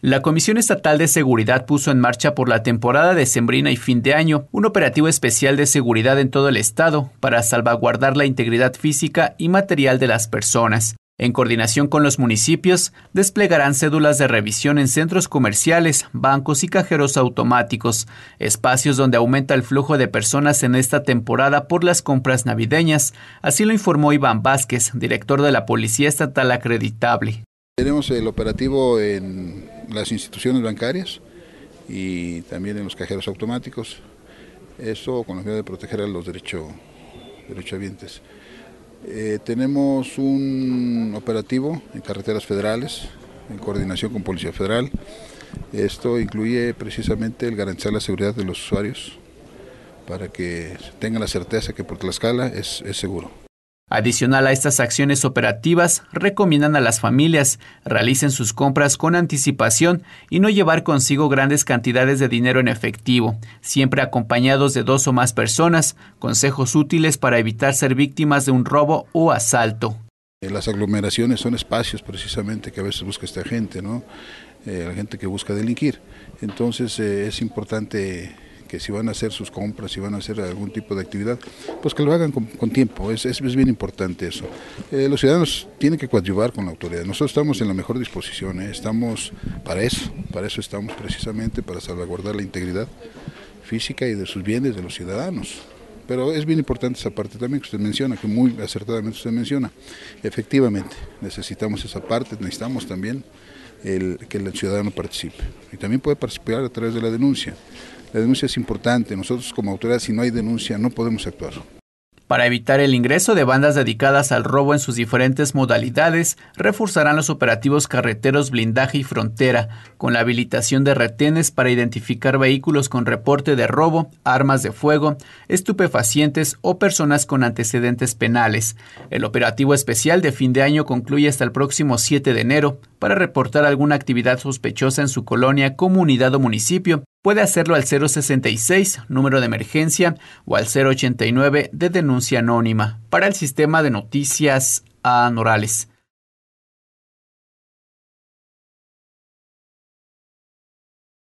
La Comisión Estatal de Seguridad puso en marcha por la temporada de sembrina y fin de año un operativo especial de seguridad en todo el estado para salvaguardar la integridad física y material de las personas. En coordinación con los municipios, desplegarán cédulas de revisión en centros comerciales, bancos y cajeros automáticos, espacios donde aumenta el flujo de personas en esta temporada por las compras navideñas, así lo informó Iván Vázquez, director de la Policía Estatal Acreditable. Tenemos el operativo en las instituciones bancarias y también en los cajeros automáticos. Eso con la idea de proteger a los derechos derechohabientes. Eh, tenemos un operativo en carreteras federales, en coordinación con Policía Federal. Esto incluye precisamente el garantizar la seguridad de los usuarios para que tengan la certeza que por Tlaxcala es, es seguro. Adicional a estas acciones operativas, recomiendan a las familias realicen sus compras con anticipación y no llevar consigo grandes cantidades de dinero en efectivo, siempre acompañados de dos o más personas, consejos útiles para evitar ser víctimas de un robo o asalto. Eh, las aglomeraciones son espacios precisamente que a veces busca esta gente, ¿no? Eh, la gente que busca delinquir. Entonces eh, es importante que si van a hacer sus compras, si van a hacer algún tipo de actividad, pues que lo hagan con, tiempo, es, es, bien importante eso. Eh, los ciudadanos tienen que coadyuvar con la autoridad, nosotros estamos en la mejor disposición, ¿eh? estamos para eso, para eso estamos precisamente, para salvaguardar la integridad física y de sus bienes de los ciudadanos. Pero es bien importante esa parte también que usted menciona, que muy acertadamente usted menciona. Efectivamente, necesitamos esa parte, necesitamos también el, que el ciudadano participe. Y también puede participar a través de la denuncia. La denuncia es importante. Nosotros como autoridad, si no hay denuncia, no podemos actuar. Para evitar el ingreso de bandas dedicadas al robo en sus diferentes modalidades, reforzarán los operativos carreteros blindaje y frontera, con la habilitación de retenes para identificar vehículos con reporte de robo, armas de fuego, estupefacientes o personas con antecedentes penales. El operativo especial de fin de año concluye hasta el próximo 7 de enero para reportar alguna actividad sospechosa en su colonia, comunidad o municipio puede hacerlo al 066, número de emergencia, o al 089 de denuncia anónima para el sistema de noticias anorales.